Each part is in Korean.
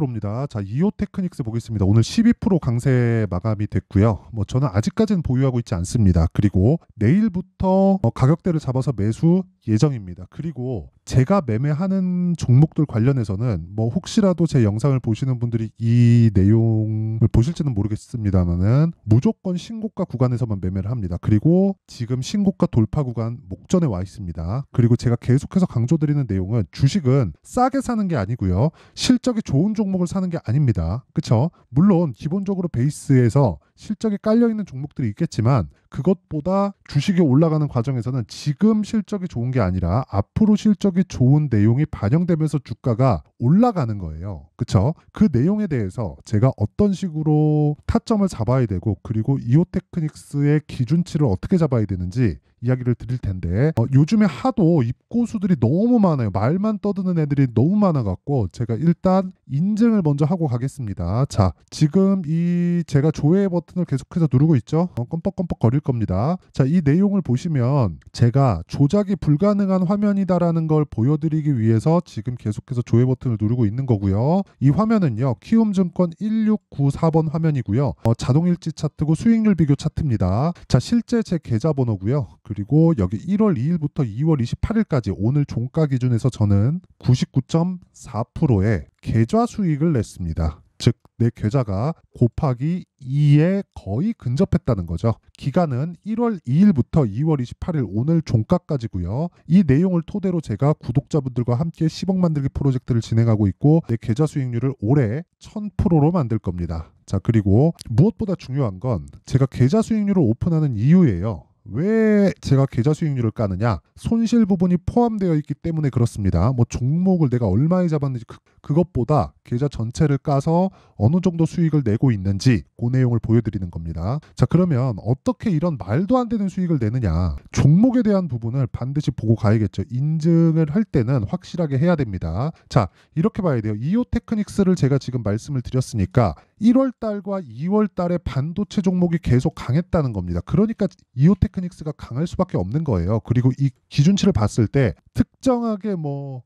12%입니다. 자, 이오 테크닉스 보겠습니다. 오늘 12% 강세 마감이 됐고요. 뭐 저는 아직까지는 보유하고 있지 않습니다. 그리고 내일부터 뭐 가격대를 잡아서 매수 예정입니다. 그리고 제가 매매하는 종목들 관련해서는 뭐 혹시라도 제 영상을 보시는 분들이 이 내용을 보실지는 모르겠습니다만은 무조건 신고가 구간에서만 매매를 합니다. 그리고 지금 신고가 돌파 구간 목전에 와 있습니다. 그리고 제가 계속해서 강조드리는 내용은 주식은 싸게 사는 게 아니고요. 실적이 좋은 종목을 사는 게 아닙니다. 그쵸? 물론 기본적으로 베이스에서 실적이 깔려있는 종목들이 있겠지만 그것보다 주식이 올라가는 과정에서는 지금 실적이 좋은 게 아니라 앞으로 실적이 좋은 내용이 반영되면서 주가가 올라가는 거예요. 그쵸? 그 내용에 대해서 제가 어떤 식으로 타점을 잡아야 되고 그리고 이오테크닉스의 기준치를 어떻게 잡아야 되는지 이야기를 드릴 텐데 어, 요즘에 하도 입고수들이 너무 많아요. 말만 떠드는 애들이 너무 많아갖고 제가 일단 인증을 먼저 하고 가겠습니다. 자, 지금 이 제가 조회 버튼을 계속해서 누르고 있죠. 어, 껌뻑껌뻑 거릴 겁니다. 자, 이 내용을 보시면 제가 조작이 불가능한 화면이다라는 걸 보여드리기 위해서 지금 계속해서 조회 버튼을 누르고 있는 거고요. 이 화면은요, 키움증권 1694번 화면이고요. 어, 자동일지 차트고 수익률 비교 차트입니다. 자, 실제 제 계좌번호고요. 그리고 여기 1월 2일부터 2월 28일까지 오늘 종가 기준에서 저는 99.4%의 계좌 수익을 냈습니다. 즉, 내 계좌가 곱하기 2에 거의 근접했다는 거죠. 기간은 1월 2일부터 2월 28일 오늘 종가까지고요. 이 내용을 토대로 제가 구독자분들과 함께 10억 만들기 프로젝트를 진행하고 있고 내 계좌 수익률을 올해 1000%로 만들 겁니다. 자, 그리고 무엇보다 중요한 건 제가 계좌 수익률을 오픈하는 이유예요. 왜 제가 계좌 수익률을 까느냐? 손실 부분이 포함되어 있기 때문에 그렇습니다. 뭐 종목을 내가 얼마에 잡았는지 그, 것보다 계좌 전체를 까서 어느 정도 수익을 내고 있는지 그 내용을 보여드리는 겁니다. 자 그러면 어떻게 이런 말도 안 되는 수익을 내느냐? 종목에 대한 부분을 반드시 보고 가야겠죠. 인증을 할 때는 확실하게 해야 됩니다. 자 이렇게 봐야 돼요. 이오 테크닉스를 제가 지금 말씀을 드렸으니까 1월 달과 2월 달에 반도체 종목이 계속 강했다는 겁니다. 그러니까 이오 테크닉스 테크닉스가 강할 수밖에 없는 거예요. 그리고 이 기준치를 봤을 때 특정하게 뭐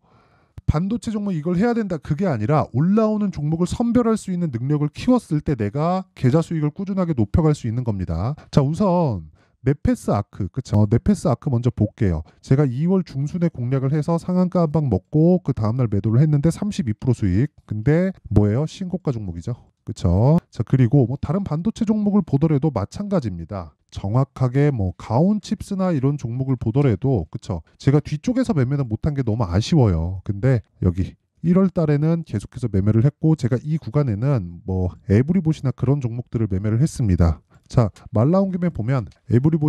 반도체 종목 이걸 해야 된다 그게 아니라 올라오는 종목을 선별할 수 있는 능력을 키웠을 때 내가 계좌 수익을 꾸준하게 높여갈 수 있는 겁니다. 자 우선 네페스 아크 그쵸 어, 네페스 아크 먼저 볼게요 제가 2월 중순에 공략을 해서 상한가 한 방 먹고 그 다음날 매도를 했는데 32% 수익 근데 뭐예요 신고가 종목이죠 그쵸 자 그리고 뭐 다른 반도체 종목을 보더라도 마찬가지입니다 정확하게 뭐 가온 칩스나 이런 종목을 보더라도 그쵸 제가 뒤쪽에서 매매는 못한 게 너무 아쉬워요 근데 여기 1월 달에는 계속해서 매매를 했고 제가 이 구간에는 뭐 에브리봇이나 그런 종목들을 매매를 했습니다 자, 말 나온 김에 보면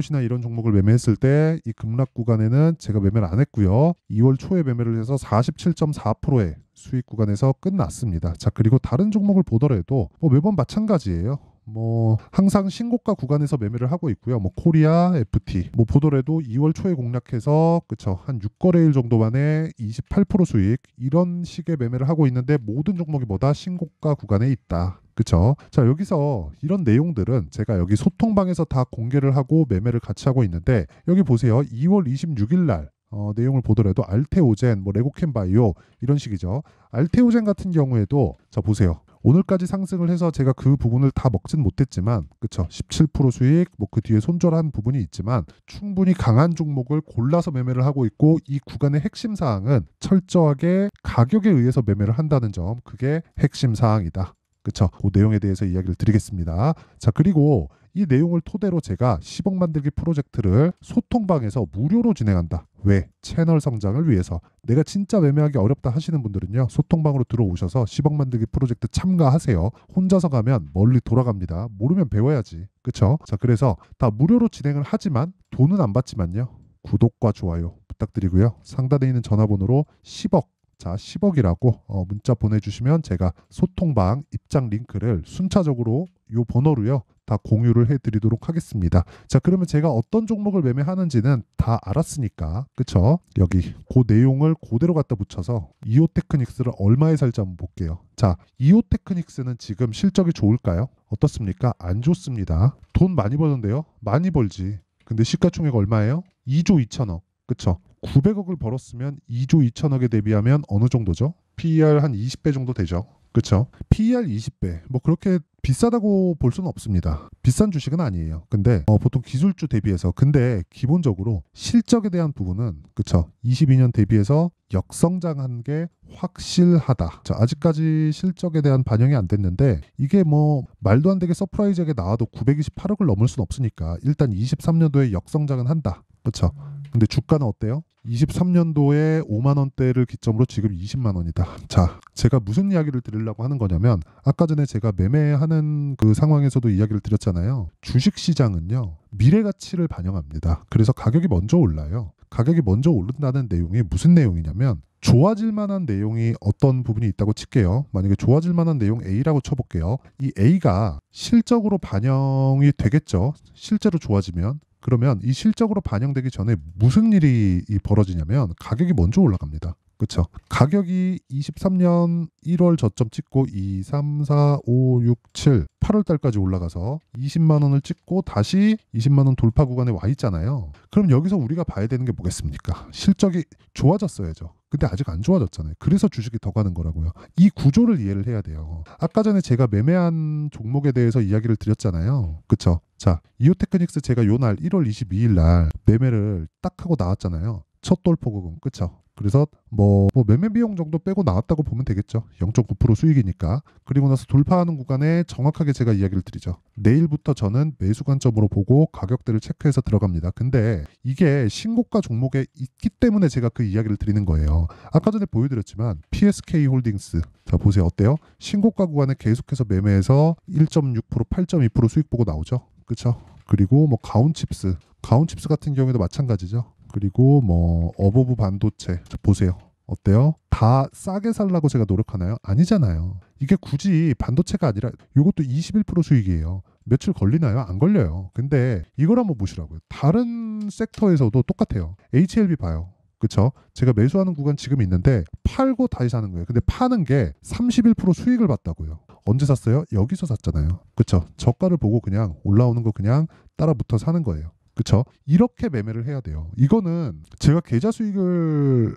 에브리봇이나 이런 종목을 매매했을 때 이 급락 구간에는 제가 매매를 안 했고요. 2월 초에 매매를 해서 47.4%의 수익 구간에서 끝났습니다. 자, 그리고 다른 종목을 보더라도 뭐 매번 마찬가지예요. 뭐 항상 신고가 구간에서 매매를 하고 있고요. 뭐 코리아 FT 뭐 보더라도 2월 초에 공략해서 그쵸 한 6거래일 정도 만에 28% 수익 이런 식의 매매를 하고 있는데 모든 종목이 뭐다 신고가 구간에 있다. 그쵸? 자, 여기서 이런 내용들은 제가 여기 소통방에서 다 공개를 하고 매매를 같이 하고 있는데, 여기 보세요. 2월 26일 날, 어, 내용을 보더라도 알테오젠, 뭐레고캔바이오 이런 식이죠. 알테오젠 같은 경우에도 자 보세요. 오늘까지 상승을 해서 제가 그 부분을 다 먹진 못했지만 그쵸 17% 수익 뭐 그 뒤에 손절한 부분이 있지만 충분히 강한 종목을 골라서 매매를 하고 있고 이 구간의 핵심 사항은 철저하게 가격에 의해서 매매를 한다는 점 그게 핵심 사항이다. 그쵸 그 내용에 대해서 이야기를 드리겠습니다. 자 그리고 이 내용을 토대로 제가 10억 만들기 프로젝트를 소통방에서 무료로 진행한다. 왜? 채널 성장을 위해서. 내가 진짜 매매하기 어렵다 하시는 분들은요. 소통방으로 들어오셔서 10억 만들기 프로젝트 참가하세요. 혼자서 가면 멀리 돌아갑니다. 모르면 배워야지. 그쵸? 자, 그래서 다 무료로 진행을 하지만 돈은 안 받지만요. 구독과 좋아요 부탁드리고요. 상단에 있는 전화번호로 10억 자 10억이라고 어, 문자 보내주시면 제가 소통방 입장 링크를 순차적으로 요 번호로요 다 공유를 해드리도록 하겠습니다. 자 그러면 제가 어떤 종목을 매매하는지는 다 알았으니까 그쵸? 여기 그 내용을 그대로 갖다 붙여서 이오테크닉스를 얼마에 살지 한번 볼게요. 자 이오테크닉스는 지금 실적이 좋을까요? 어떻습니까? 안 좋습니다. 돈 많이 버는데요? 많이 벌지. 근데 시가총액 얼마예요? 2조 2천억. 그쵸? 900억을 벌었으면 2조 2천억에 대비하면 어느 정도죠? PER 한 20배 정도 되죠. 그렇죠. PER 20배 뭐 그렇게 비싸다고 볼 수는 없습니다. 비싼 주식은 아니에요. 근데 어, 보통 기술주 대비해서 근데 기본적으로 실적에 대한 부분은 그쵸 22년 대비해서 역성장한 게 확실하다. 자, 아직까지 실적에 대한 반영이 안 됐는데 이게 뭐 말도 안 되게 서프라이즈하게 나와도 928억을 넘을 순 없으니까 일단 23년도에 역성장은 한다. 그렇죠. 근데 주가는 어때요? 23년도에 5만 원대를 기점으로 지금 20만 원이다. 자, 제가 무슨 이야기를 드리려고 하는 거냐면 아까 전에 제가 매매하는 그 상황에서도 이야기를 드렸잖아요. 주식 시장은요. 미래 가치를 반영합니다. 그래서 가격이 먼저 올라요. 가격이 먼저 오른다는 내용이 무슨 내용이냐면 좋아질 만한 내용이 어떤 부분이 있다고 칠게요. 만약에 좋아질 만한 내용 A라고 쳐볼게요. 이 A가 실적으로 반영이 되겠죠. 실제로 좋아지면. 그러면 이 실적으로 반영되기 전에 무슨 일이 벌어지냐면 가격이 먼저 올라갑니다. 그쵸 가격이 23년 1월 저점 찍고 2, 3, 4, 5, 6, 7, 8월 달까지 올라가서 20만 원을 찍고 다시 20만 원 돌파 구간에 와 있잖아요. 그럼 여기서 우리가 봐야 되는 게 뭐겠습니까? 실적이 좋아졌어야죠. 근데 아직 안 좋아졌잖아요. 그래서 주식이 더 가는 거라고요. 이 구조를 이해를 해야 돼요. 아까 전에 제가 매매한 종목에 대해서 이야기를 드렸잖아요. 그쵸? 자, 이오테크닉스 제가 요 날 1월 22일 날 매매를 딱 하고 나왔잖아요. 첫 돌포구금, 그쵸? 그래서 뭐, 뭐, 매매 비용 정도 빼고 나왔다고 보면 되겠죠. 0.9% 수익이니까. 그리고 나서 돌파하는 구간에 정확하게 제가 이야기를 드리죠. 내일부터 저는 매수 관점으로 보고 가격대를 체크해서 들어갑니다. 근데 이게 신고가 종목에 있기 때문에 제가 그 이야기를 드리는 거예요. 아까 전에 보여드렸지만 PSK 홀딩스 자 보세요 어때요? 신고가 구간에 계속해서 매매해서 1.6% 8.2% 수익 보고 나오죠. 그렇죠? 그리고 뭐 가온칩스 가온칩스 같은 경우에도 마찬가지죠. 그리고 뭐 어버브 반도체 보세요. 어때요? 다 싸게 살라고 제가 노력하나요? 아니잖아요. 이게 굳이 반도체가 아니라 이것도 21% 수익이에요. 며칠 걸리나요? 안 걸려요. 근데 이걸 한번 보시라고요. 다른 섹터에서도 똑같아요. HLB 봐요. 그쵸? 제가 매수하는 구간 지금 있는데 팔고 다시 사는 거예요. 근데 파는 게 31% 수익을 봤다고요. 언제 샀어요? 여기서 샀잖아요. 그쵸? 저가를 보고 그냥 올라오는 거 그냥 따라 붙어 사는 거예요. 그렇죠? 이렇게 매매를 해야 돼요. 이거는 제가 계좌 수익을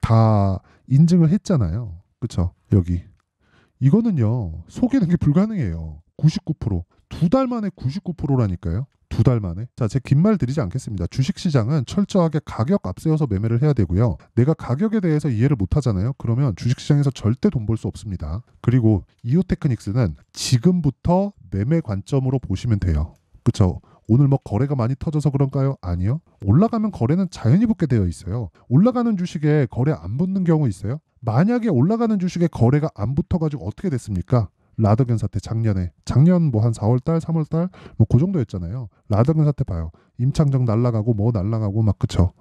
다 인증을 했잖아요. 그렇죠? 여기 이거는요 속이는 게 불가능해요. 99%두 달 만에 99%라니까요. 두 달 만에. 자, 제긴말 드리지 않겠습니다. 주식 시장은 철저하게 가격 앞세워서 매매를 해야 되고요. 내가 가격에 대해서 이해를 못 하잖아요. 그러면 주식 시장에서 절대 돈 벌 수 없습니다. 그리고 이오테크닉스는 지금부터 매매 관점으로 보시면 돼요. 그렇죠? 오늘 뭐 거래가 많이 터져서 그런가요? 아니요. 올라가면 거래는 자연히 붙게 되어 있어요. 올라가는 주식에 거래 안 붙는 경우 있어요? 만약에 올라가는 주식에 거래가 안 붙어가지고 어떻게 됐습니까? 라더견 사태 작년에 작년 뭐 한 4월달 3월달 뭐 그 정도였잖아요. 라더견 사태 봐요. 임창정 날라가고 뭐 날라가고 막 그쵸.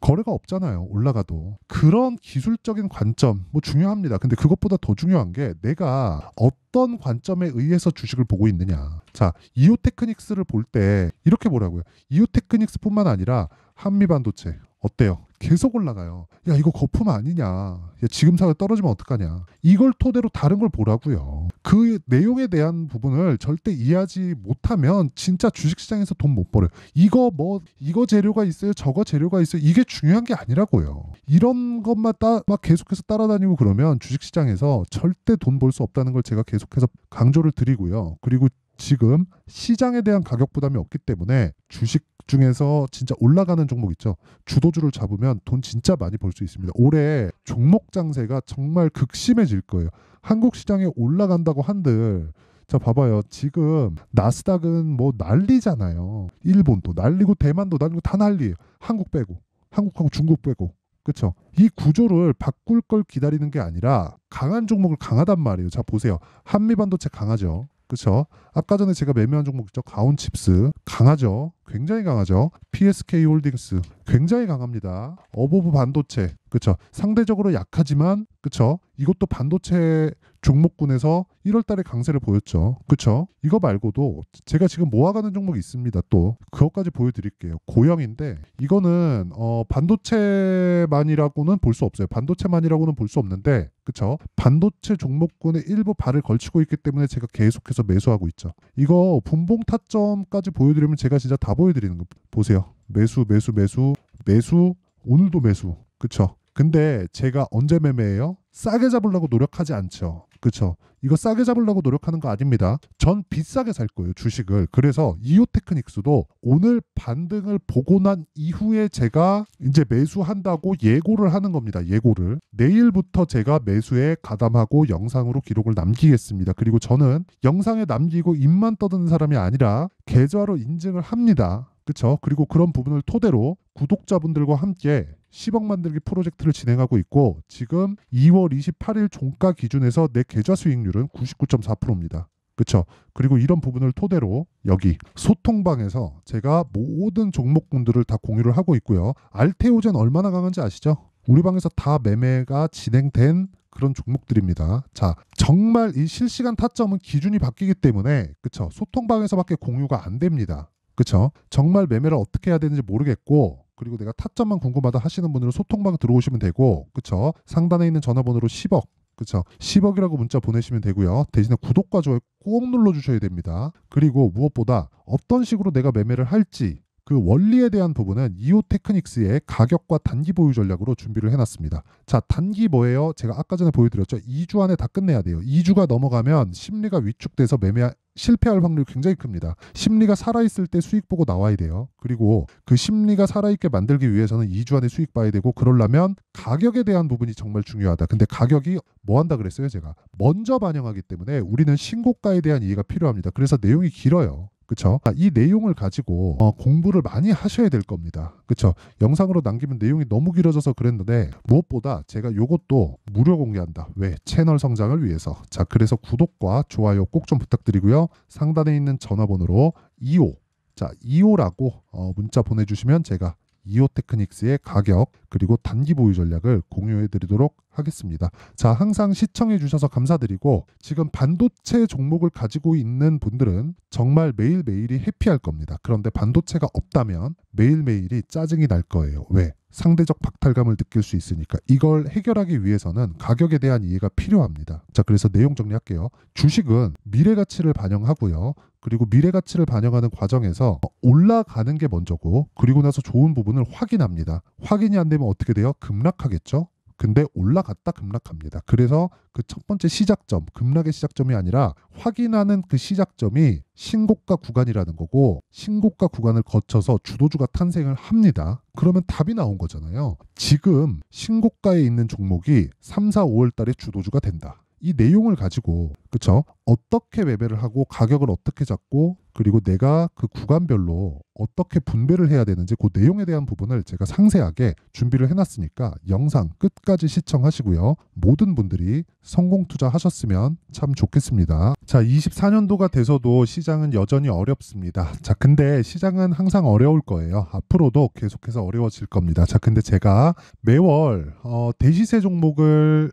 거래가 없잖아요. 올라가도. 그런 기술적인 관점 뭐 중요합니다. 근데 그것보다 더 중요한 게 내가 어떤 관점에 의해서 주식을 보고 있느냐. 자, 이오테크닉스를 볼 때 이렇게 보라고요. 이오테크닉스뿐만 아니라 한미반도체 어때요? 계속 올라가요. 야, 이거 거품 아니냐. 야, 지금 사가 떨어지면 어떡하냐. 이걸 토대로 다른 걸 보라고요. 그 내용에 대한 부분을 절대 이해하지 못하면 진짜 주식시장에서 돈 못 벌어요. 이거 뭐 이거 재료가 있어요, 저거 재료가 있어요. 이게 중요한 게 아니라고요. 이런 것만 따, 막 계속해서 따라다니고 그러면 주식시장에서 절대 돈 벌 수 없다는 걸 제가 계속해서 강조를 드리고요. 그리고 지금 시장에 대한 가격 부담이 없기 때문에 주식 중에서 진짜 올라가는 종목 있죠. 주도주를 잡으면 돈 진짜 많이 벌 수 있습니다. 올해 종목 장세가 정말 극심해질 거예요. 한국 시장에 올라간다고 한들 자 봐봐요 지금 나스닥은 뭐 난리잖아요 일본도 난리고 대만도 난리고 다 난리예요 한국 빼고 한국하고 중국 빼고 그렇죠 이 구조를 바꿀 걸 기다리는 게 아니라 강한 종목을 강하단 말이에요 자 보세요 한미반도체 강하죠 그렇죠 아까 전에 제가 매매한 종목이죠. 가온칩스 강하죠. 굉장히 강하죠. PSK 홀딩스 굉장히 강합니다. 어버브 반도체 그쵸 상대적으로 약하지만 그쵸 이것도 반도체 종목군에서 1월 달에 강세를 보였죠. 그쵸 이거 말고도 제가 지금 모아가는 종목이 있습니다. 또 그것까지 보여드릴게요. 고형인데 이거는 어 반도체만이라고는 볼 수 없어요. 반도체만이라고는 볼 수 없는데 그쵸 반도체 종목군의 일부 발을 걸치고 있기 때문에 제가 계속해서 매수하고 있죠. 있어. 이거 분봉 타점까지 보여드리면 제가 진짜 다 보여드리는 거 보세요. 매수 매수 매수 매수 오늘도 매수 그쵸? 근데 제가 언제 매매해요? 싸게 잡으려고 노력하지 않죠. 그렇죠. 이거 싸게 잡으려고 노력하는 거 아닙니다. 전 비싸게 살 거예요, 주식을. 그래서 이오 테크닉스도 오늘 반등을 보고 난 이후에 제가 이제 매수한다고 예고를 하는 겁니다. 예고를. 내일부터 제가 매수에 가담하고 영상으로 기록을 남기겠습니다. 그리고 저는 영상에 남기고 입만 떠드는 사람이 아니라 계좌로 인증을 합니다. 그렇죠. 그리고 그런 부분을 토대로 구독자분들과 함께 10억 만들기 프로젝트를 진행하고 있고 지금 2월 28일 종가 기준에서 내 계좌 수익률은 99.4%입니다. 그렇죠. 그리고 이런 부분을 토대로 여기 소통방에서 제가 모든 종목군들을 다 공유를 하고 있고요. 알테오젠 얼마나 강한지 아시죠? 우리 방에서 다 매매가 진행된 그런 종목들입니다. 자, 정말 이 실시간 타점은 기준이 바뀌기 때문에 그쵸 소통방에서밖에 공유가 안 됩니다. 그쵸 정말 매매를 어떻게 해야 되는지 모르겠고 그리고 내가 타점만 궁금하다 하시는 분으로 소통방 들어오시면 되고 그쵸 상단에 있는 전화번호로 10억 그쵸 10억이라고 문자 보내시면 되고요 대신에 구독과 좋아요 꼭 눌러주셔야 됩니다 그리고 무엇보다 어떤 식으로 내가 매매를 할지 그 원리에 대한 부분은 이오 테크닉스의 가격과 단기 보유 전략으로 준비를 해놨습니다. 자, 단기 뭐예요? 제가 아까 전에 보여드렸죠. 2주 안에 다 끝내야 돼요. 2주가 넘어가면 심리가 위축돼서 매매 실패할 확률이 굉장히 큽니다. 심리가 살아있을 때 수익 보고 나와야 돼요. 그리고 그 심리가 살아있게 만들기 위해서는 2주 안에 수익 봐야 되고 그러려면 가격에 대한 부분이 정말 중요하다. 근데 가격이 뭐 한다 그랬어요, 제가. 먼저 반영하기 때문에 우리는 신고가에 대한 이해가 필요합니다. 그래서 내용이 길어요. 그쵸? 아, 이 내용을 가지고 어, 공부를 많이 하셔야 될 겁니다. 그쵸? 영상으로 남기면 내용이 너무 길어져서 그랬는데 무엇보다 제가 이것도 무료 공개한다. 왜? 채널 성장을 위해서. 자, 그래서 구독과 좋아요 꼭 좀 부탁드리고요. 상단에 있는 전화번호로 25 자, 25라고 어, 문자 보내주시면 제가 이오테크닉스의 가격 그리고 단기 보유 전략을 공유해 드리도록 하겠습니다. 자, 항상 시청해 주셔서 감사드리고 지금 반도체 종목을 가지고 있는 분들은 정말 매일매일이 해피할 겁니다. 그런데 반도체가 없다면 매일매일이 짜증이 날 거예요. 왜? 상대적 박탈감을 느낄 수 있으니까 이걸 해결하기 위해서는 가격에 대한 이해가 필요합니다. 자, 그래서 내용 정리할게요. 주식은 미래 가치를 반영하고요. 그리고 미래 가치를 반영하는 과정에서 올라가는 게 먼저고 그리고 나서 좋은 부분을 확인합니다. 확인이 안 되면 어떻게 돼요? 급락하겠죠? 근데 올라갔다 급락합니다. 그래서 그 첫 번째 시작점, 급락의 시작점이 아니라 확인하는 그 시작점이 신고가 구간이라는 거고 신고가 구간을 거쳐서 주도주가 탄생을 합니다. 그러면 답이 나온 거잖아요. 지금 신고가에 있는 종목이 3, 4, 5월 달에 주도주가 된다. 이 내용을 가지고 그쵸 어떻게 매매를 하고 가격을 어떻게 잡고 그리고 내가 그 구간별로 어떻게 분배를 해야 되는지 그 내용에 대한 부분을 제가 상세하게 준비를 해놨으니까 영상 끝까지 시청하시고요. 모든 분들이 성공 투자하셨으면 참 좋겠습니다. 자, 24년도가 돼서도 시장은 여전히 어렵습니다. 자, 근데 시장은 항상 어려울 거예요. 앞으로도 계속해서 어려워질 겁니다. 자, 근데 제가 매월 어, 대시세 종목을